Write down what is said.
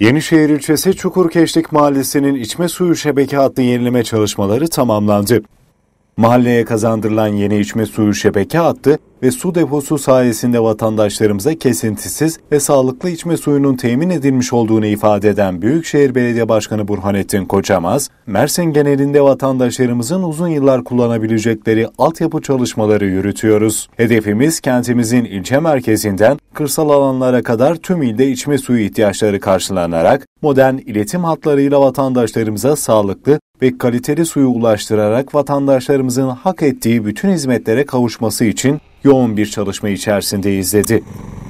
Yenişehir ilçesi Çukurkeşlik Mahallesi'nin içme suyu şebeke hattı yenileme çalışmaları tamamlandı. Mahalleye kazandırılan yeni içme suyu şebeke attı ve su deposu sayesinde vatandaşlarımıza kesintisiz ve sağlıklı içme suyunun temin edilmiş olduğunu ifade eden Büyükşehir Belediye Başkanı Burhanettin Koçamaz, Mersin genelinde vatandaşlarımızın uzun yıllar kullanabilecekleri altyapı çalışmaları yürütüyoruz. Hedefimiz kentimizin ilçe merkezinden kırsal alanlara kadar tüm ilde içme suyu ihtiyaçları karşılanarak modern iletim hatlarıyla vatandaşlarımıza sağlıklı ve kaliteli suyu ulaştırarak vatandaşlarımızın hak ettiği bütün hizmetlere kavuşması için yoğun bir çalışma içerisindeyiz dedi.